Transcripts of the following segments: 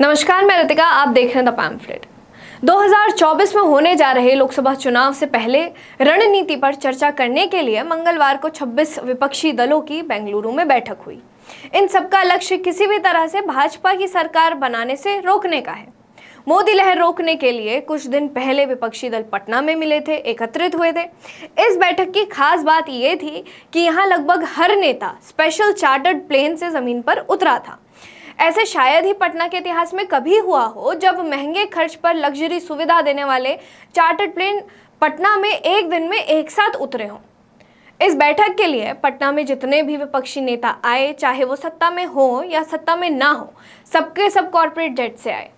नमस्कार मैं रितिका आप देख रहे हैं द पैम्फलेट 2024 में होने जा रहे लोकसभा चुनाव से पहले रणनीति पर चर्चा करने के लिए मंगलवार को 26 विपक्षी दलों की बेंगलुरु में बैठक हुई इन सबका लक्ष्य किसी भी तरह से भाजपा की सरकार बनाने से रोकने का है मोदी लहर रोकने के लिए कुछ दिन पहले विपक्षी दल पटना में मिले थे एकत्रित हुए थे इस बैठक की खास बात ये थी कि यहाँ लगभग हर नेता स्पेशल चार्टर्ड प्लेन से जमीन पर उतरा था ऐसे शायद ही पटना के इतिहास में कभी हुआ हो जब महंगे खर्च पर लग्जरी सुविधा देने वाले चार्टर्ड प्लेन पटना में एक दिन में एक साथ उतरे हों इस बैठक के लिए पटना में जितने भी विपक्षी नेता आए चाहे वो सत्ता में हो या सत्ता में ना हो सबके सब कॉरपोरेट जेट से आए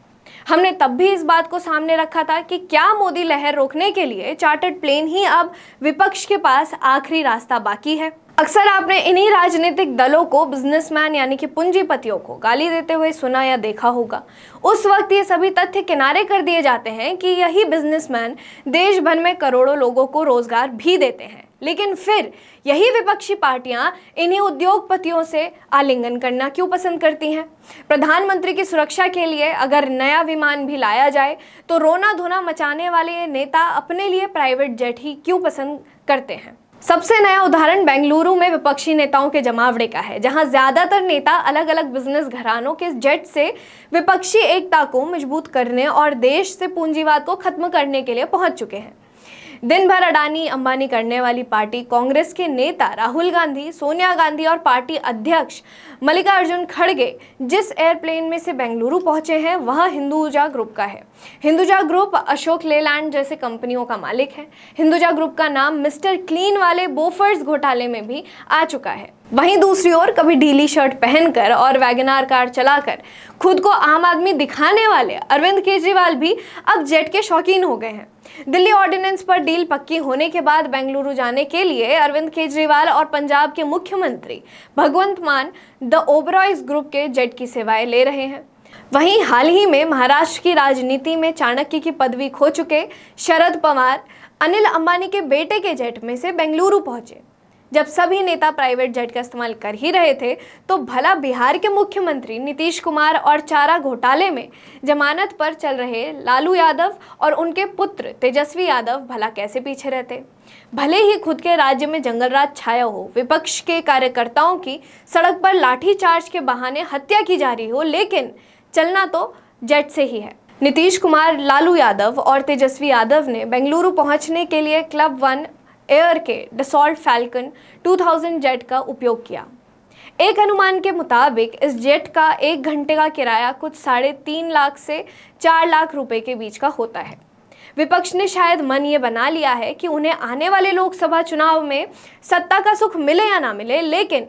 हमने तब भी इस बात को सामने रखा था कि क्या मोदी लहर रोकने के लिए चार्टर्ड प्लेन ही अब विपक्ष के पास आखिरी रास्ता बाकी है अक्सर आपने इन्हीं राजनीतिक दलों को बिजनेसमैन यानी कि पूंजीपतियों को गाली देते हुए सुना या देखा होगा उस वक्त ये सभी तथ्य किनारे कर दिए जाते हैं कि यही बिजनेसमैन देश भर में करोड़ों लोगों को रोजगार भी देते हैं लेकिन फिर यही विपक्षी पार्टियां इन्हीं उद्योगपतियों से आलिंगन करना क्यों पसंद करती हैं प्रधानमंत्री की सुरक्षा के लिए अगर नया विमान भी लाया जाए तो रोना धोना मचाने वाले नेता अपने लिए प्राइवेट जेट ही क्यों पसंद करते हैं सबसे नया उदाहरण बेंगलुरु में विपक्षी नेताओं के जमावड़े का है जहां ज्यादातर नेता अलग अलग बिजनेस घरानों के जेट से विपक्षी एकता को मजबूत करने और देश से पूंजीवाद को खत्म करने के लिए पहुंच चुके हैं दिन भर अडानी अंबानी करने वाली पार्टी कांग्रेस के नेता राहुल गांधी सोनिया गांधी और पार्टी अध्यक्ष मल्लिकार्जुन खड़गे जिस एयरप्लेन में से बेंगलुरु पहुंचे हैं वह हिंदुजा ग्रुप का है हिंदुजा ग्रुप अशोक लेलैंड जैसे कंपनियों का मालिक है हिंदुजा ग्रुप का नाम मिस्टर क्लीन वाले बोफर्स घोटाले में भी आ चुका है वहीं दूसरी ओर कभी ढीली शर्ट पहनकर और वैगनार कार चलाकर खुद को आम आदमी दिखाने वाले अरविंद केजरीवाल भी अब जेट के शौकीन हो गए हैं दिल्ली ऑर्डिनेंस पर डील पक्की होने के बाद बेंगलुरु जाने के लिए अरविंद केजरीवाल और पंजाब के मुख्यमंत्री भगवंत मान द ओबरॉइज ग्रुप के जेट की सेवाएं ले रहे हैं वहीं हाल ही में महाराष्ट्र की राजनीति में चाणक्य की पदवी खो चुके शरद पवार अनिल अंबानी के बेटे के जेट में से बेंगलुरु पहुंचे जब सभी नेता प्राइवेट जेट का इस्तेमाल कर ही रहे थे तो भला बिहार के मुख्यमंत्री नीतीश कुमार और चारा घोटाले में जमानत पर चल रहे लालू यादव और उनके पुत्र तेजस्वी यादव भला कैसे पीछे रहते भले ही खुद के राज्य में जंगल राज छाया हो विपक्ष के कार्यकर्ताओं की सड़क पर लाठीचार्ज के बहाने हत्या की जा रही हो लेकिन चलना तो जेट से ही है नीतीश कुमार लालू यादव और तेजस्वी यादव ने बेंगलुरु पहुंचने के लिए क्लब वन एयर के डिसॉल्ट फैल्कन 2000 जेट का उपयोग किया एक अनुमान के मुताबिक इस जेट का एक घंटे का किराया कुछ साढ़े तीन लाख से चार लाख रुपए के बीच का होता है विपक्ष ने शायद मन ये बना लिया है कि उन्हें आने वाले लोकसभा चुनाव में सत्ता का सुख मिले या ना मिले लेकिन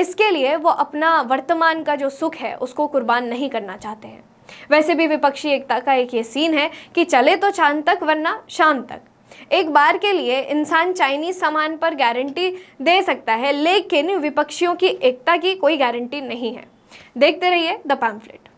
इसके लिए वो अपना वर्तमान का जो सुख है उसको कुर्बान नहीं करना चाहते हैं वैसे भी विपक्षी एकता का एक ये सीन है कि चले तो चांद तक वरना शाम तक एक बार के लिए इंसान चाइनीज सामान पर गारंटी दे सकता है लेकिन विपक्षियों की एकता की कोई गारंटी नहीं है देखते रहिए द पैम्फलेट